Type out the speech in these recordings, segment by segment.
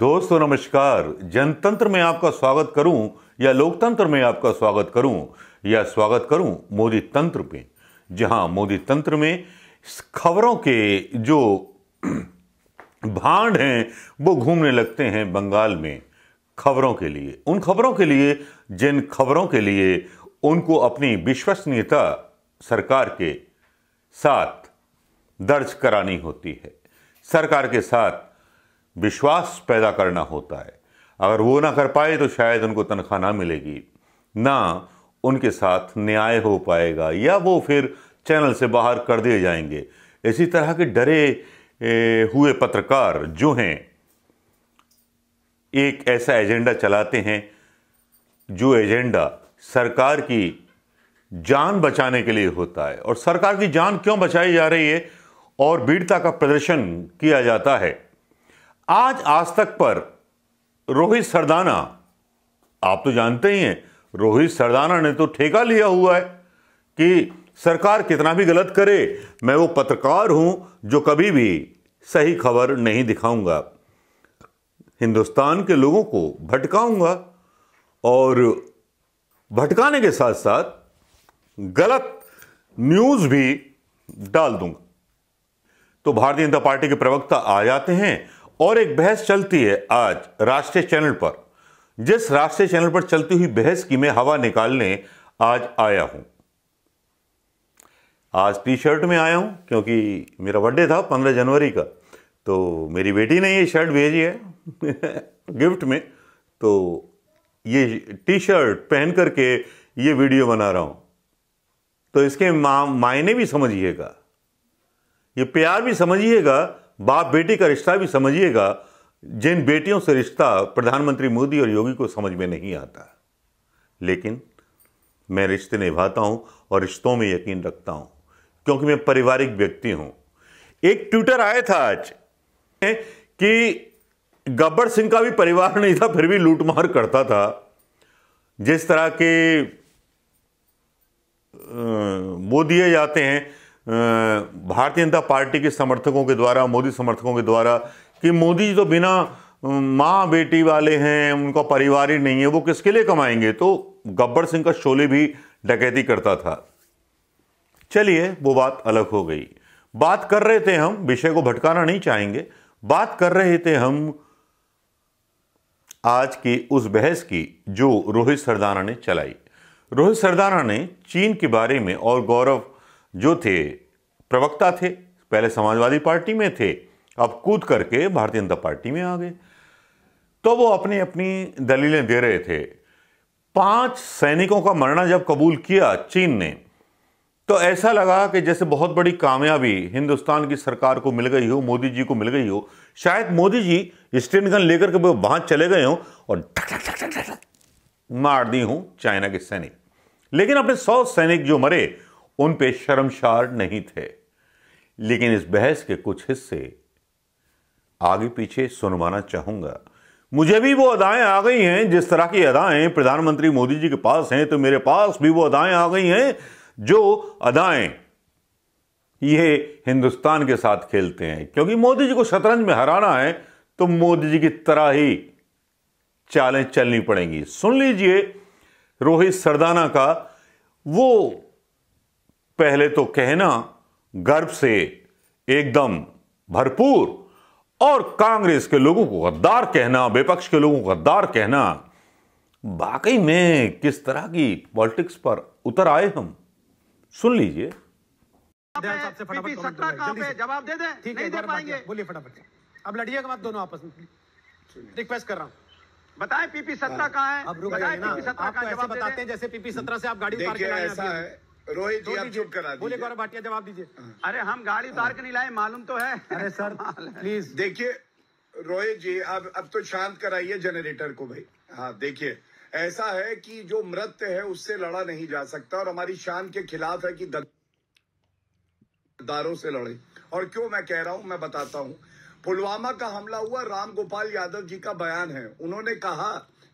दोस्तों नमस्कार जनतंत्र में आपका स्वागत करूं या लोकतंत्र में आपका स्वागत करूं या स्वागत करूं मोदी तंत्र में जहां मोदी तंत्र में खबरों के जो भांड हैं वो घूमने लगते हैं बंगाल में खबरों के लिए उन खबरों के लिए जिन खबरों के लिए उनको अपनी विश्वसनीयता सरकार के साथ दर्ज करानी होती है सरकार के साथ विश्वास पैदा करना होता है अगर वो ना कर पाए तो शायद उनको तनख्वाह ना मिलेगी ना उनके साथ न्याय हो पाएगा या वो फिर चैनल से बाहर कर दिए जाएंगे इसी तरह के डरे हुए पत्रकार जो हैं एक ऐसा एजेंडा चलाते हैं जो एजेंडा सरकार की जान बचाने के लिए होता है और सरकार की जान क्यों बचाई जा रही है और वीरता का प्रदर्शन किया जाता है आज आज तक पर रोहित सरदाना आप तो जानते ही हैं रोहित सरदाना ने तो ठेका लिया हुआ है कि सरकार कितना भी गलत करे मैं वो पत्रकार हूं जो कभी भी सही खबर नहीं दिखाऊंगा हिंदुस्तान के लोगों को भटकाऊंगा और भटकाने के साथ साथ गलत न्यूज़ भी डाल दूंगा तो भारतीय जनता पार्टी के प्रवक्ता आ जाते हैं और एक बहस चलती है आज राष्ट्रीय चैनल पर जिस राष्ट्रीय चैनल पर चलती हुई बहस की मैं हवा निकालने आज आया हूं आज टी शर्ट में आया हूं क्योंकि मेरा बर्थडे था पंद्रह जनवरी का तो मेरी बेटी ने ये शर्ट भेजी है गिफ्ट में तो ये टी शर्ट पहन करके ये वीडियो बना रहा हूं तो इसके मायने भी समझिएगा ये प्यार भी समझिएगा बाप बेटी का रिश्ता भी समझिएगा जिन बेटियों से रिश्ता प्रधानमंत्री मोदी और योगी को समझ में नहीं आता लेकिन मैं रिश्ते निभाता हूं और रिश्तों में यकीन रखता हूँ क्योंकि मैं पारिवारिक व्यक्ति हूं एक ट्विटर आया था आज कि गब्बर सिंह का भी परिवार नहीं था फिर भी लूटमार करता था जिस तरह के वो दिए जाते हैं भारतीय जनता पार्टी के समर्थकों के द्वारा मोदी समर्थकों के द्वारा कि मोदी जी तो बिना माँ बेटी वाले हैं उनका परिवार ही नहीं है वो किसके लिए कमाएंगे तो गब्बर सिंह का शोले भी डकैती करता था चलिए वो बात अलग हो गई बात कर रहे थे हम विषय को भटकाना नहीं चाहेंगे बात कर रहे थे हम आज की उस बहस की जो रोहित सरदाना ने चलाई रोहित सरदाना ने चीन के बारे में और गौरव जो थे प्रवक्ता थे पहले समाजवादी पार्टी में थे अब कूद करके भारतीय जनता पार्टी में आ गए तो वो अपनी अपनी दलीलें दे रहे थे पांच सैनिकों का मरना जब कबूल किया चीन ने तो ऐसा लगा कि जैसे बहुत बड़ी कामयाबी हिंदुस्तान की सरकार को मिल गई हो मोदी जी को मिल गई हो शायद मोदी जी स्टेन गन लेकर के वो वहां चले गए हों और ठक ठक ठक ठक मार दी हूं चाइना के सैनिक लेकिन अपने सौ सैनिक जो मरे उन पे शर्मशार नहीं थे लेकिन इस बहस के कुछ हिस्से आगे पीछे सुनवाना चाहूंगा मुझे भी वो अदाएं आ गई हैं जिस तरह की अदाएं प्रधानमंत्री मोदी जी के पास हैं तो मेरे पास भी वो अदाएं आ गई हैं जो अदाएं ये हिंदुस्तान के साथ खेलते हैं क्योंकि मोदी जी को शतरंज में हराना है तो मोदी जी की तरह ही चालें चलनी पड़ेंगी सुन लीजिए रोहित सरदाना का वो पहले तो कहना गर्व से एकदम भरपूर और कांग्रेस के लोगों को गद्दार कहना विपक्ष के लोगों को गद्दार कहना बाकी में किस तरह की पॉलिटिक्स पर उतर आए हम सुन लीजिए जवाब दे दे ठीक है बोलिए फटाफट अब लड़िएगा मत दोनों आपस में रिक्वेस्ट कर रहा हूँ बताएं पीपी सत्रह हाँ। कहाँ है अब रुक जाए ना सत्रह तो ऐसे बताते हैं जैसे पीपी सत्रह से आप गाड़ी पार्क के लाए हैं रोहित जी आप चुप करा बोले गौरव भाटिया जवाब दीजिए हाँ। अरे हम गाड़ी उतार हाँ। के नहीं लाए मालूम तो है अरे सर प्लीज देखिए रोहित जी अब अब तो शांत कराइए जनरेटर को भाई हाँ देखिए ऐसा है कि जो मृत है उससे लड़ा नहीं जा सकता और हमारी शान के खिलाफ है कि दारों से लड़े और क्यों मैं कह रहा हूं मैं बताता हूं पुलवामा का हमला हुआ राम गोपाल यादव जी का बयान है उन्होंने कहा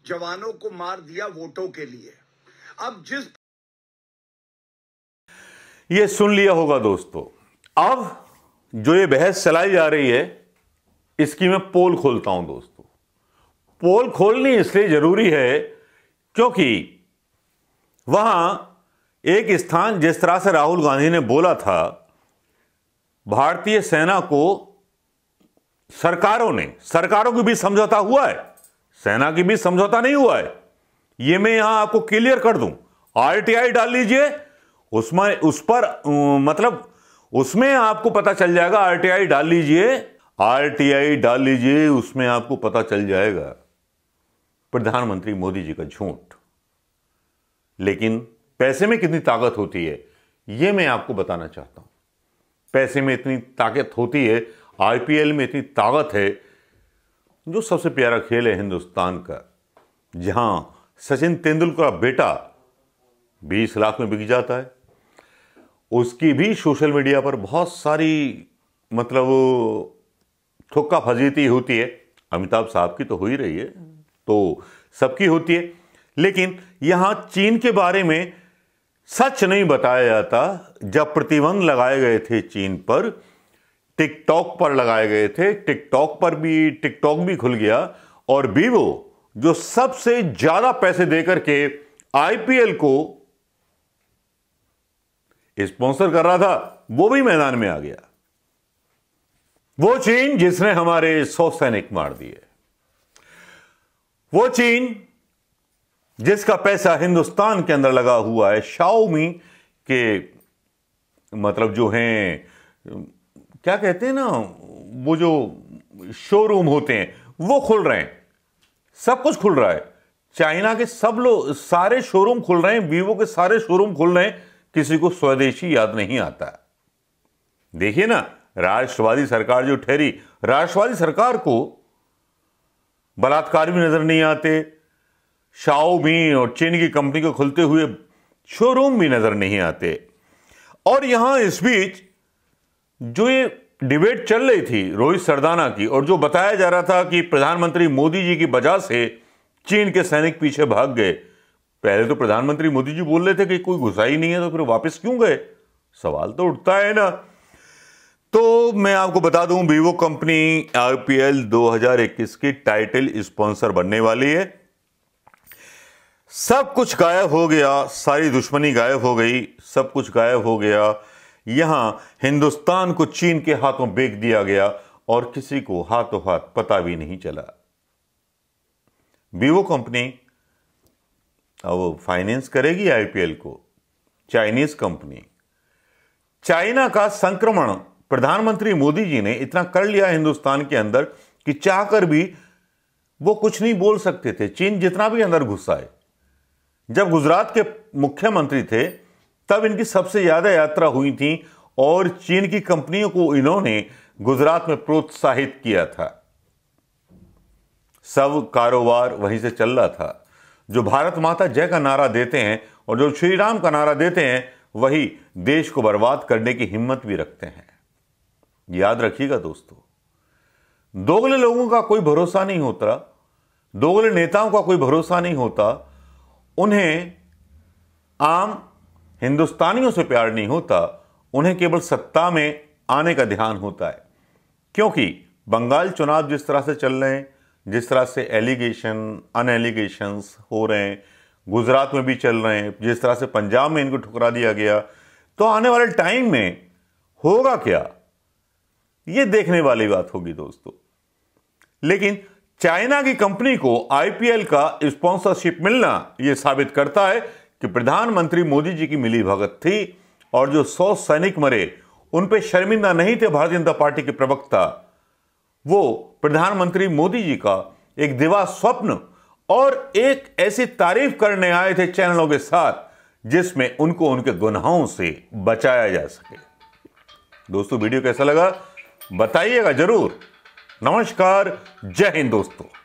जवानों को मार दिया वोटों के लिए अब जिस ये सुन लिया होगा दोस्तों अब जो ये बहस चलाई जा रही है इसकी मैं पोल खोलता हूं दोस्तों पोल खोलनी इसलिए जरूरी है क्योंकि वहां एक स्थान जिस तरह से राहुल गांधी ने बोला था भारतीय सेना को सरकारों ने सरकारों के बीच समझौता हुआ है सेना के बीच समझौता नहीं हुआ है यह मैं यहां आपको क्लियर कर दूं आरटीआई डाल लीजिए उसमें उस पर मतलब उसमें आपको पता चल जाएगा आरटीआई डाल लीजिए आरटीआई डाल लीजिए उसमें आपको पता चल जाएगा प्रधानमंत्री मोदी जी का झूठ लेकिन पैसे में कितनी ताकत होती है यह मैं आपको बताना चाहता हूं पैसे में इतनी ताकत होती है आईपीएल में इतनी ताकत है जो सबसे प्यारा खेल है हिंदुस्तान का जहां सचिन तेंदुलकर का बेटा 20 लाख में बिक जाता है उसकी भी सोशल मीडिया पर बहुत सारी मतलब थुक्का फजीती होती है अमिताभ साहब की तो हो ही रही है तो सबकी होती है लेकिन यहां चीन के बारे में सच नहीं बताया जाता जब प्रतिबंध लगाए गए थे चीन पर टिकटॉक पर लगाए गए थे टिकटॉक पर भी टिकटॉक भी खुल गया और वीवो जो सबसे ज़्यादा पैसे देकर के आईपीएल को स्पॉन्सर कर रहा था वो भी मैदान में आ गया वो चीन जिसने हमारे सौ सैनिक मार दिए वो चीन जिसका पैसा हिंदुस्तान के अंदर लगा हुआ है शाओमी के मतलब जो हैं क्या कहते हैं ना वो जो शोरूम होते हैं वो खुल रहे हैं सब कुछ खुल रहा है चाइना के सब लोग सारे शोरूम खुल रहे हैं वीवो के सारे शोरूम खुल रहे हैं किसी को स्वदेशी याद नहीं आता देखिए ना राष्ट्रवादी सरकार जो ठहरी राष्ट्रवादी सरकार को बलात्कार भी नजर नहीं आते शाओमी और चीन की कंपनी को खुलते हुए शोरूम भी नजर नहीं आते और यहां इस बीच जो ये डिबेट चल रही थी रोहित सरदाना की और जो बताया जा रहा था कि प्रधानमंत्री मोदी जी की वजह से चीन के सैनिक पीछे भाग गए पहले तो प्रधानमंत्री मोदी जी बोल रहे थे कि कोई घुसा ही नहीं है तो फिर वापस क्यों गए सवाल तो उठता है ना तो मैं आपको बता दूं वीवो कंपनी आईपीएल 2021 की टाइटल स्पॉन्सर बनने वाली है सब कुछ गायब हो गया सारी दुश्मनी गायब हो गई सब कुछ गायब हो गया यहां हिंदुस्तान को चीन के हाथों बेच दिया गया और किसी को हाथों हाथ पता भी नहीं चला वीवो कंपनी हाँ, वो फाइनेंस करेगी आईपीएल को चाइनीज कंपनी चाइना का संक्रमण प्रधानमंत्री मोदी जी ने इतना कर लिया हिंदुस्तान के अंदर कि चाहकर भी वो कुछ नहीं बोल सकते थे चीन जितना भी अंदर घुसा है जब गुजरात के मुख्यमंत्री थे तब इनकी सबसे ज़्यादा यात्रा हुई थी और चीन की कंपनियों को इन्होंने गुजरात में प्रोत्साहित किया था सब कारोबार वहीं से चल रहा था जो भारत माता जय का नारा देते हैं और जो श्री राम का नारा देते हैं वही देश को बर्बाद करने की हिम्मत भी रखते हैं याद रखिएगा दोस्तों दोगले लोगों का कोई भरोसा नहीं होता दोगले नेताओं का कोई भरोसा नहीं होता उन्हें आम हिंदुस्तानियों से प्यार नहीं होता उन्हें केवल सत्ता में आने का ध्यान होता है क्योंकि बंगाल चुनाव जिस तरह से चल रहे हैं जिस तरह से एलिगेशन अन एलिगेशन हो रहे हैं गुजरात में भी चल रहे हैं जिस तरह से पंजाब में इनको ठुकरा दिया गया तो आने वाले टाइम में होगा क्या ये देखने वाली बात होगी दोस्तों लेकिन चाइना की कंपनी को आईपीएल का स्पॉन्सरशिप मिलना यह साबित करता है कि प्रधानमंत्री मोदी जी की मिली भगत थी और जो सौ सैनिक मरे उन पर शर्मिंदा नहीं थे भारतीय जनता पार्टी के प्रवक्ता वो प्रधानमंत्री मोदी जी का एक दिवा स्वप्न और एक ऐसी तारीफ करने आए थे चैनलों के साथ जिसमें उनको उनके गुनाहों से बचाया जा सके दोस्तों वीडियो कैसा लगा बताइएगा जरूर नमस्कार जय हिंद दोस्तों